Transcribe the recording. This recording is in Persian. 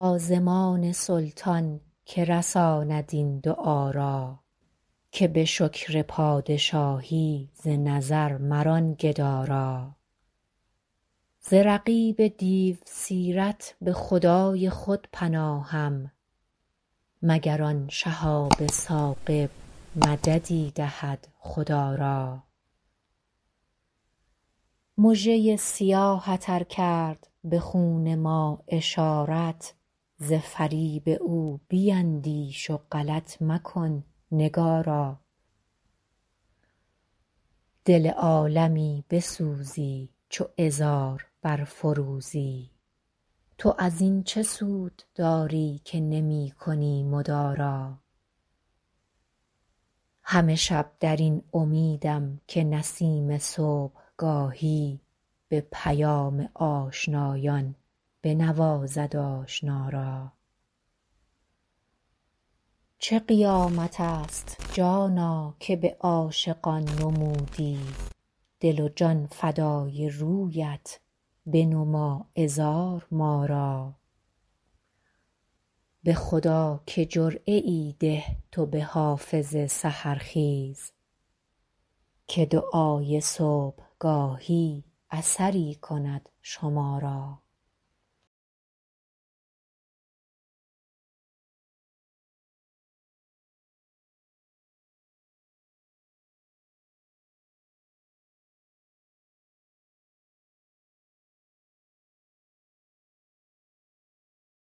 آزمان سلطان که رساند این دعا را که به شکر پادشاهی ز نظر مران گدارا ز رقیب دیو سیرت به خدای خود پناهم مگر آن شهاب ثاقب مددی دهد خدا را مژه سیاهت ار کرد به خون ما اشارت ز فریب او بیندیش و غلط مکن نگارا دل عالمی بسوزی چو عذار برفروزی تو از این چه سود داری که نمی کنی مدارا همه شب در این امیدم که نسیم گاهی به پیام آشنایان بنوازد آشنا را چه قیامت است جانا که به عاشقان نمودی دل و جان فدای رویت بنما عذار ما را به خدا که جرعه ای ده تو به حافظ سحرخیز که دعای گاهی اثری کند شما را